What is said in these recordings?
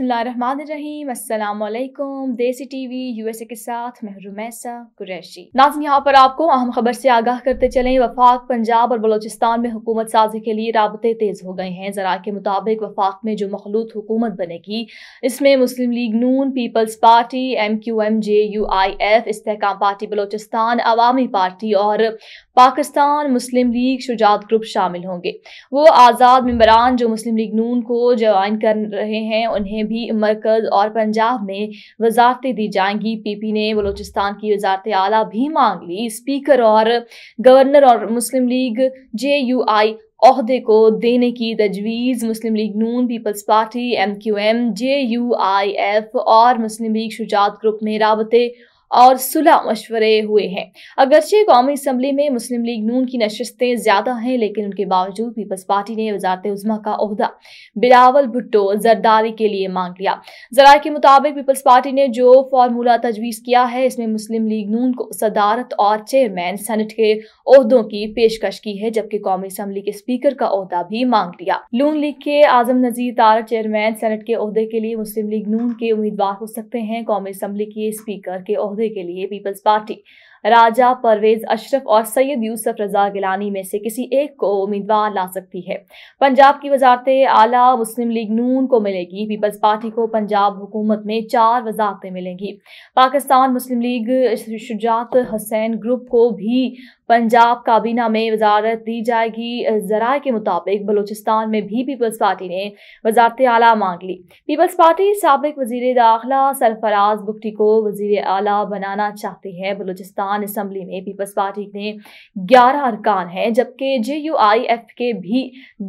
बिस्मिल्लाम असलम देसी TV USA के साथ महरुमैसा कुरैशी नाजन यहाँ पर आपको अहम खबर से आगाह करते चलें वफाक पंजाब और बलोचिस्तान में हुकूमत साजी के लिए रबते तेज हो गए हैं जरा के मुताबिक वफाक में जो मखलूत हुकूमत बनेगी इसमें Muslim League Noon Peoples Party M Q M J U I F इसकाम पार्टी बलोचिस्तान अवामी पार्टी और पाकिस्तान मुस्लिम लीग शुजात ग्रुप शामिल होंगे वो आज़ाद मम्बरान जो मुस्लिम लीग नून को ज्वाइन कर रहे हैं उन्हें भी मरकज और पंजाब में वजारतें दी जाएंगी पीपी ने बलोचिस्तान की वजारत आला भी मांग ली स्पीकर और गवर्नर और मुस्लिम लीग जे यू आई अहदे को देने की तजवीज़ Muslim League Noon Peoples Party M Q M J U I F और मुस्लिम लीग शुजात ग्रुप ने राबते और सुलह मशवरे हुए हैं अगरचे कौमी असम्बली में मुस्लिम लीग नून की नशस्तें ज़्यादा हैं लेकिन उनके बावजूद पीपल्स पार्टी ने वजारत उजमा का अहदा बिलावल भुट्टो जरदारी के लिए मांग लिया जरा के मुताबिक पीपल्स पार्टी ने जो फार्मूला तजवीज़ किया है इसमें मुस्लिम लीग नून को सदारत और चेयरमैन सनट के अहदों की पेशकश की है जबकि कौमी असम्बली के स्पीकर का अहदा भी मांग लिया नून लीग के आजम नजीर तार चेयरमैन सेनेट के अहदे के लिए मुस्लिम लीग नून के उम्मीदवार हो सकते हैं कौमी असम्बली के स्पीकर के अहदे के लिए पीपल्स पार्टी राजा परवेज अशरफ और सैयद यूसुफ रजा गिलानी में से किसी एक को उम्मीदवार ला सकती है पंजाब की वजारत आला मुस्लिम लीग नून को मिलेगी पीपल्स पार्टी को पंजाब हुकूमत में चार वजारतें मिलेंगी पाकिस्तान मुस्लिम लीग शुजात हुसैन ग्रुप को भी पंजाब काबीना में वजारत दी जाएगी जरा के मुताबिक बलूचिस्तान में भी पीपल्स पार्टी ने वजारत आला मांग ली पीपल्स पार्टी सबक वजीर दाखिला सरफराज बुगटी को वजीर आला बनाना चाहती है बलूचिस्तान अरकान असम्बली में पीपल्स पार्टी ने 11 अरकान हैं जबकि जे यू आई एफ के भी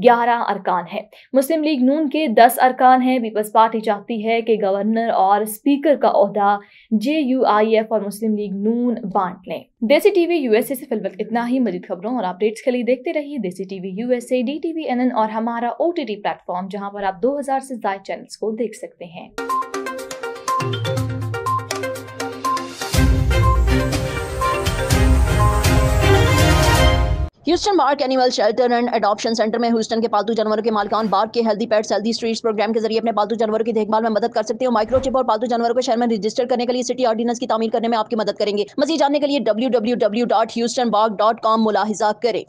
11 अरकान हैं मुस्लिम लीग नून के 10 अरकान हैं पीपल्स पार्टी चाहती है कि गवर्नर और स्पीकर का अहदा जे यू आई एफ और मुस्लिम लीग नून बांट लें देसी टीवी यूएसए से फिलहाल इतना ही मजीद खबरों और अपडेट्स के लिए देखते रहिए Desi TV USA D TV N N और हमारा ओ टी टी प्लेटफॉर्म जहाँ पर आप 2000 से ज्यादा चैनल्स को देख सकते हैं Houston BARC animal shelter and adoption center में ह्यूस्टन के पालतू जानवरों के मालिकान बार्क के healthy pets healthy streets program के जरिए अपने पालतू जानवरों की देखभाल में मदद कर सकते हो माइक्रोचिप और पालतू जानवरों को शहर में रजिस्टर करने के लिए सिटी ऑर्डिनेंस की तमीर करने में आपकी मदद करेंगे मजीद जानने के लिए W W W dot dot Houston com मुलाहिजा करें